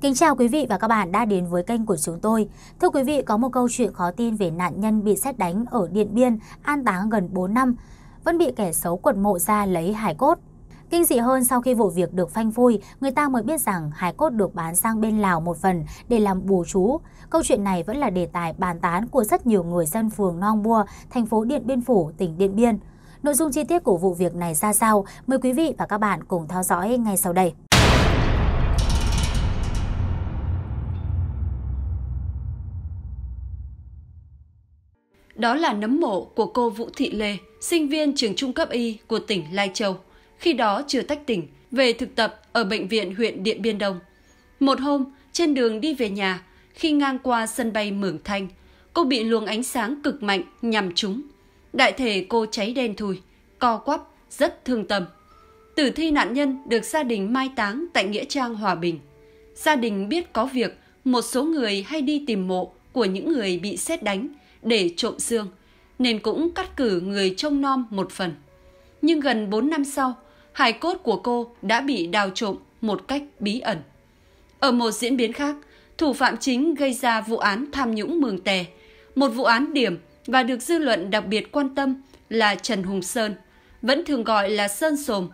Kính chào quý vị và các bạn đã đến với kênh của chúng tôi. Thưa quý vị, có một câu chuyện khó tin về nạn nhân bị xét đánh ở Điện Biên, an táng gần 4 năm, vẫn bị kẻ xấu quật mộ ra lấy hải cốt. Kinh dị hơn sau khi vụ việc được phanh phui, người ta mới biết rằng hải cốt được bán sang bên Lào một phần để làm bùa chú. Câu chuyện này vẫn là đề tài bàn tán của rất nhiều người dân phường Nong Bua, thành phố Điện Biên Phủ, tỉnh Điện Biên. Nội dung chi tiết của vụ việc này ra sao? Mời quý vị và các bạn cùng theo dõi ngay sau đây. đó là nấm mộ của cô Vũ Thị Lê, sinh viên trường trung cấp y của tỉnh Lai Châu, khi đó chưa tách tỉnh, về thực tập ở bệnh viện huyện Điện Biên Đông. Một hôm, trên đường đi về nhà, khi ngang qua sân bay Mường Thanh, cô bị luồng ánh sáng cực mạnh nhằm trúng. Đại thể cô cháy đen thùi, co quắp, rất thương tâm. Tử thi nạn nhân được gia đình mai táng tại Nghĩa Trang Hòa Bình. Gia đình biết có việc một số người hay đi tìm mộ của những người bị xét đánh để trộm xương, nên cũng cắt cử người trông nom một phần. Nhưng gần 4 năm sau, hài cốt của cô đã bị đào trộm một cách bí ẩn. Ở một diễn biến khác, thủ phạm chính gây ra vụ án tham nhũng mường tè, một vụ án điểm và được dư luận đặc biệt quan tâm là Trần Hùng Sơn, vẫn thường gọi là Sơn Sồm,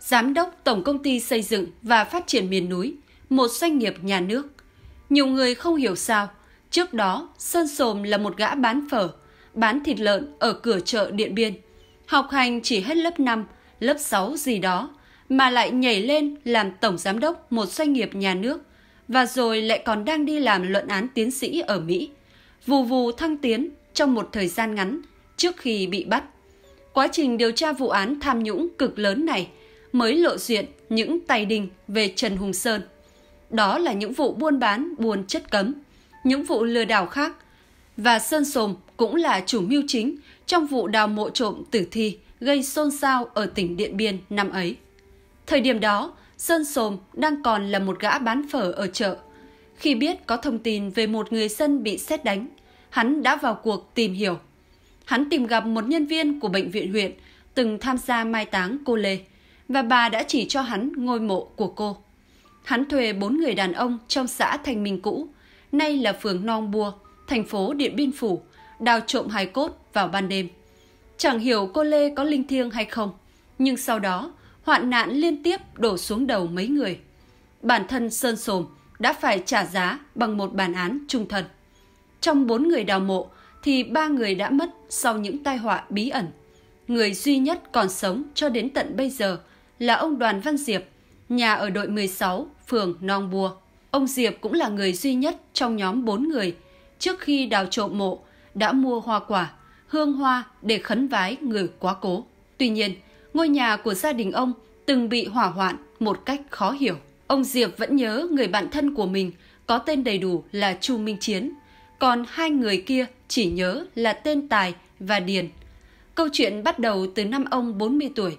giám đốc Tổng Công ty Xây dựng và Phát triển Miền Núi, một doanh nghiệp nhà nước. Nhiều người không hiểu sao Trước đó, Sơn Sồm là một gã bán phở, bán thịt lợn ở cửa chợ Điện Biên. Học hành chỉ hết lớp 5, lớp 6 gì đó, mà lại nhảy lên làm tổng giám đốc một doanh nghiệp nhà nước, và rồi lại còn đang đi làm luận án tiến sĩ ở Mỹ. Vù vù thăng tiến trong một thời gian ngắn trước khi bị bắt. Quá trình điều tra vụ án tham nhũng cực lớn này mới lộ diện những tay đình về Trần Hùng Sơn. Đó là những vụ buôn bán buôn chất cấm, những vụ lừa đảo khác. Và Sơn Sồm cũng là chủ mưu chính trong vụ đào mộ trộm tử thi gây xôn xao ở tỉnh Điện Biên năm ấy. Thời điểm đó, Sơn Sồm đang còn là một gã bán phở ở chợ. Khi biết có thông tin về một người dân bị xét đánh, hắn đã vào cuộc tìm hiểu. Hắn tìm gặp một nhân viên của bệnh viện huyện từng tham gia mai táng cô Lê và bà đã chỉ cho hắn ngôi mộ của cô. Hắn thuê bốn người đàn ông trong xã Thành Minh cũ nay là phường Nong Bua, thành phố Điện Biên Phủ, đào trộm hài cốt vào ban đêm. Chẳng hiểu cô Lê có linh thiêng hay không, nhưng sau đó hoạn nạn liên tiếp đổ xuống đầu mấy người. Bản thân Sơn Sồm đã phải trả giá bằng một bản án trung thân. Trong bốn người đào mộ thì ba người đã mất sau những tai họa bí ẩn. Người duy nhất còn sống cho đến tận bây giờ là ông Đoàn Văn Diệp, nhà ở đội 16, phường Nong Bua. Ông Diệp cũng là người duy nhất trong nhóm bốn người trước khi đào trộm mộ đã mua hoa quả, hương hoa để khấn vái người quá cố. Tuy nhiên, ngôi nhà của gia đình ông từng bị hỏa hoạn một cách khó hiểu. Ông Diệp vẫn nhớ người bạn thân của mình có tên đầy đủ là Chu Minh Chiến, còn hai người kia chỉ nhớ là tên Tài và Điền. Câu chuyện bắt đầu từ năm ông 40 tuổi.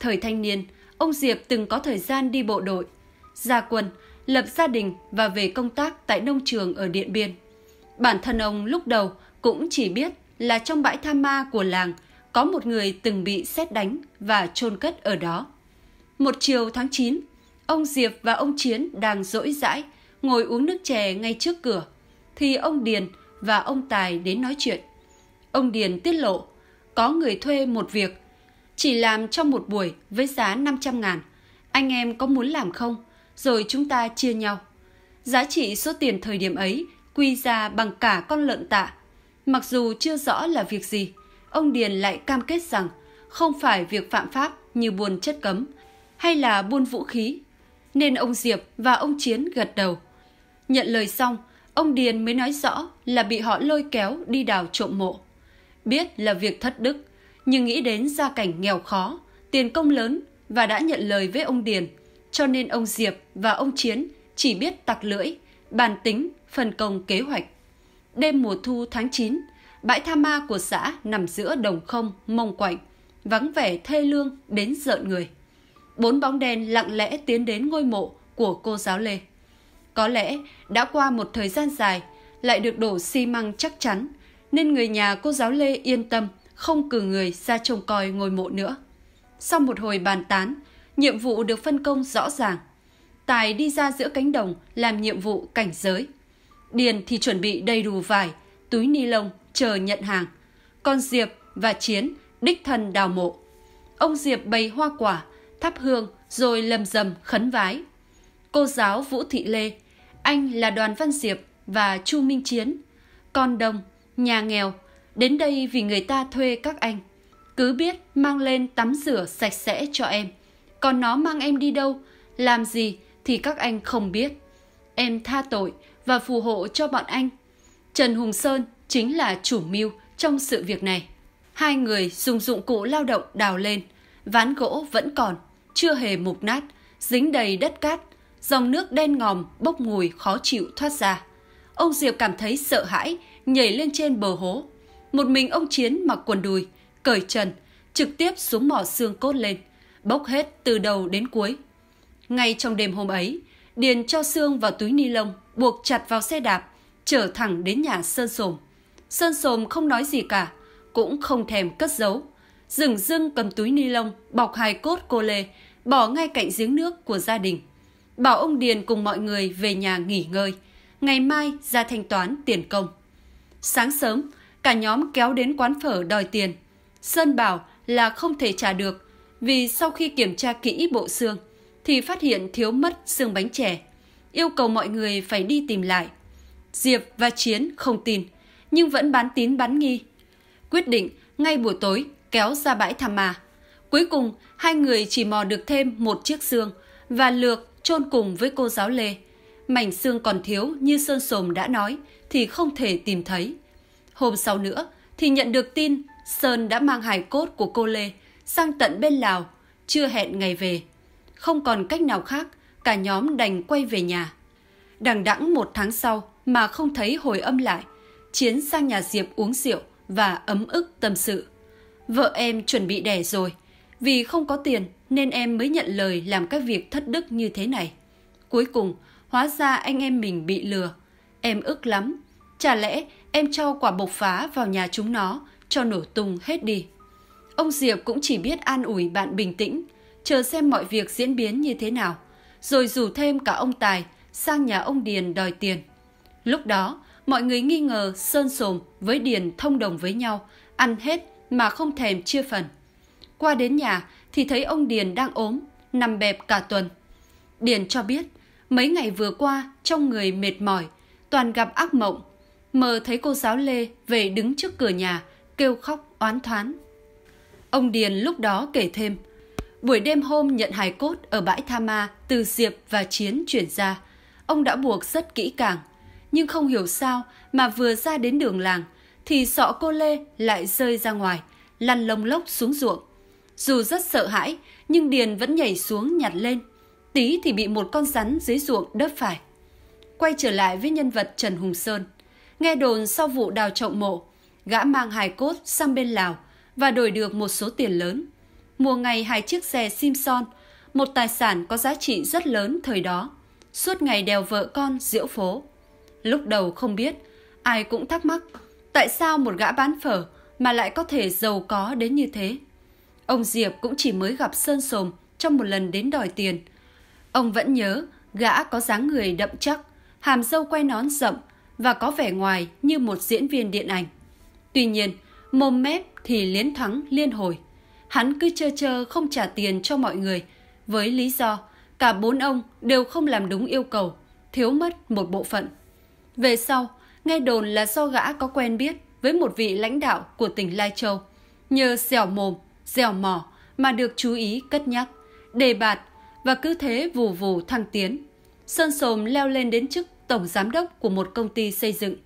Thời thanh niên, ông Diệp từng có thời gian đi bộ đội. Gia quân, lập gia đình và về công tác tại nông trường ở Điện Biên. Bản thân ông lúc đầu cũng chỉ biết là trong bãi tha ma của làng có một người từng bị xét đánh và chôn cất ở đó. Một chiều tháng 9, ông Diệp và ông Chiến đang rỗi rãi, ngồi uống nước chè ngay trước cửa, thì ông Điền và ông Tài đến nói chuyện. Ông Điền tiết lộ, có người thuê một việc, chỉ làm trong một buổi với giá 500 ngàn. Anh em có muốn làm không? rồi chúng ta chia nhau. Giá trị số tiền thời điểm ấy quy ra bằng cả con lợn tạ. Mặc dù chưa rõ là việc gì, ông Điền lại cam kết rằng không phải việc phạm pháp như buôn chất cấm hay là buôn vũ khí. Nên ông Diệp và ông Chiến gật đầu. Nhận lời xong, ông Điền mới nói rõ là bị họ lôi kéo đi đào trộm mộ. Biết là việc thất đức, nhưng nghĩ đến gia cảnh nghèo khó, tiền công lớn và đã nhận lời với ông Điền cho nên ông Diệp và ông Chiến chỉ biết tặc lưỡi, bàn tính, phân công kế hoạch. Đêm mùa thu tháng 9, bãi tha ma của xã nằm giữa đồng không, mông quạnh, vắng vẻ thê lương đến rợn người. Bốn bóng đen lặng lẽ tiến đến ngôi mộ của cô giáo Lê. Có lẽ đã qua một thời gian dài, lại được đổ xi măng chắc chắn, nên người nhà cô giáo Lê yên tâm không cử người ra trông coi ngôi mộ nữa. Sau một hồi bàn tán, nhiệm vụ được phân công rõ ràng. Tài đi ra giữa cánh đồng làm nhiệm vụ cảnh giới. Điền thì chuẩn bị đầy đủ vải, túi ni lông chờ nhận hàng. Còn Diệp và Chiến đích thân đào mộ. Ông Diệp bày hoa quả, thắp hương rồi lầm rầm khấn vái. Cô giáo Vũ Thị Lê, anh là Đoàn Văn Diệp và Chu Minh Chiến. Con Đông nhà nghèo, đến đây vì người ta thuê các anh. Cứ biết mang lên tắm rửa sạch sẽ cho em còn nó mang em đi đâu, làm gì thì các anh không biết. Em tha tội và phù hộ cho bọn anh. Trần Hùng Sơn chính là chủ mưu trong sự việc này. Hai người dùng dụng cụ lao động đào lên, ván gỗ vẫn còn, chưa hề mục nát, dính đầy đất cát, dòng nước đen ngòm bốc mùi khó chịu thoát ra. Ông Diệp cảm thấy sợ hãi, nhảy lên trên bờ hố. Một mình ông Chiến mặc quần đùi, cởi trần, trực tiếp xuống mỏ xương cốt lên bốc hết từ đầu đến cuối. Ngay trong đêm hôm ấy, Điền cho xương vào túi ni lông, buộc chặt vào xe đạp, trở thẳng đến nhà Sơn Sồm. Sơn Sồm không nói gì cả, cũng không thèm cất giấu. Dừng dưng cầm túi ni lông, bọc hai cốt cô Lê, bỏ ngay cạnh giếng nước của gia đình. Bảo ông Điền cùng mọi người về nhà nghỉ ngơi, ngày mai ra thanh toán tiền công. Sáng sớm, cả nhóm kéo đến quán phở đòi tiền. Sơn bảo là không thể trả được, vì sau khi kiểm tra kỹ bộ xương thì phát hiện thiếu mất xương bánh chè, yêu cầu mọi người phải đi tìm lại. Diệp và Chiến không tin, nhưng vẫn bán tín bán nghi. Quyết định ngay buổi tối kéo ra bãi thảm mà. Cuối cùng, hai người chỉ mò được thêm một chiếc xương và lược chôn cùng với cô giáo Lê. Mảnh xương còn thiếu như Sơn Sồm đã nói thì không thể tìm thấy. Hôm sau nữa thì nhận được tin Sơn đã mang hài cốt của cô Lê sang tận bên Lào, chưa hẹn ngày về. Không còn cách nào khác, cả nhóm đành quay về nhà. Đằng đẵng một tháng sau mà không thấy hồi âm lại, Chiến sang nhà Diệp uống rượu và ấm ức tâm sự. Vợ em chuẩn bị đẻ rồi, vì không có tiền nên em mới nhận lời làm các việc thất đức như thế này. Cuối cùng, hóa ra anh em mình bị lừa. Em ức lắm. Chả lẽ em cho quả bộc phá vào nhà chúng nó cho nổ tung hết đi. Ông Diệp cũng chỉ biết an ủi bạn bình tĩnh, chờ xem mọi việc diễn biến như thế nào, rồi rủ thêm cả ông Tài sang nhà ông Điền đòi tiền. Lúc đó, mọi người nghi ngờ Sơn Sồm với Điền thông đồng với nhau, ăn hết mà không thèm chia phần. Qua đến nhà thì thấy ông Điền đang ốm, nằm bẹp cả tuần. Điền cho biết, mấy ngày vừa qua trong người mệt mỏi, toàn gặp ác mộng. Mờ thấy cô giáo Lê về đứng trước cửa nhà, kêu khóc oán thoán. Ông Điền lúc đó kể thêm, buổi đêm hôm nhận hài cốt ở bãi Tha Ma từ Diệp và Chiến chuyển ra, ông đã buộc rất kỹ càng. Nhưng không hiểu sao mà vừa ra đến đường làng thì sọ cô Lê lại rơi ra ngoài, lăn lông lốc xuống ruộng. Dù rất sợ hãi, nhưng Điền vẫn nhảy xuống nhặt lên. Tí thì bị một con rắn dưới ruộng đớp phải. Quay trở lại với nhân vật Trần Hùng Sơn. Nghe đồn sau vụ đào trọng mộ, gã mang hài cốt sang bên Lào – và đổi được một số tiền lớn. Mua ngay hai chiếc xe Simpson, một tài sản có giá trị rất lớn thời đó, suốt ngày đèo vợ con diễu phố. Lúc đầu không biết, ai cũng thắc mắc tại sao một gã bán phở mà lại có thể giàu có đến như thế. Ông Diệp cũng chỉ mới gặp Sơn Sồm trong một lần đến đòi tiền. Ông vẫn nhớ gã có dáng người đậm chắc, hàm dâu quay nón rậm và có vẻ ngoài như một diễn viên điện ảnh. Tuy nhiên, mồm mép thì liến thắng liên hồi. Hắn cứ chơ chơ không trả tiền cho mọi người, với lý do cả bốn ông đều không làm đúng yêu cầu, thiếu mất một bộ phận. Về sau, nghe đồn là do gã có quen biết với một vị lãnh đạo của tỉnh Lai Châu, nhờ dẻo mồm, dẻo mỏ mà được chú ý cất nhắc, đề bạt và cứ thế vù vù thăng tiến. Sơn Sồm leo lên đến chức tổng giám đốc của một công ty xây dựng.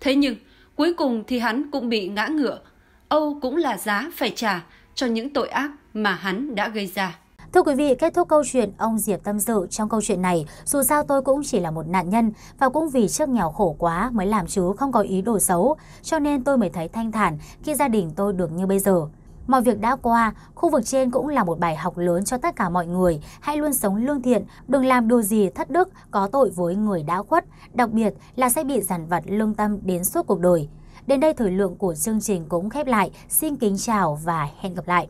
Thế nhưng, Cuối cùng thì hắn cũng bị ngã ngựa. Âu cũng là giá phải trả cho những tội ác mà hắn đã gây ra. Thưa quý vị, kết thúc câu chuyện ông Diệp Tâm Dự trong câu chuyện này, dù sao tôi cũng chỉ là một nạn nhân và cũng vì trước nghèo khổ quá mới làm chứ không có ý đồ xấu, cho nên tôi mới thấy thanh thản khi gia đình tôi được như bây giờ. Mọi việc đã qua, khu vực trên cũng là một bài học lớn cho tất cả mọi người. Hãy luôn sống lương thiện, đừng làm điều gì thất đức, có tội với người đã khuất, đặc biệt là sẽ bị giàn vặt lương tâm đến suốt cuộc đời. Đến đây thời lượng của chương trình cũng khép lại. Xin kính chào và hẹn gặp lại.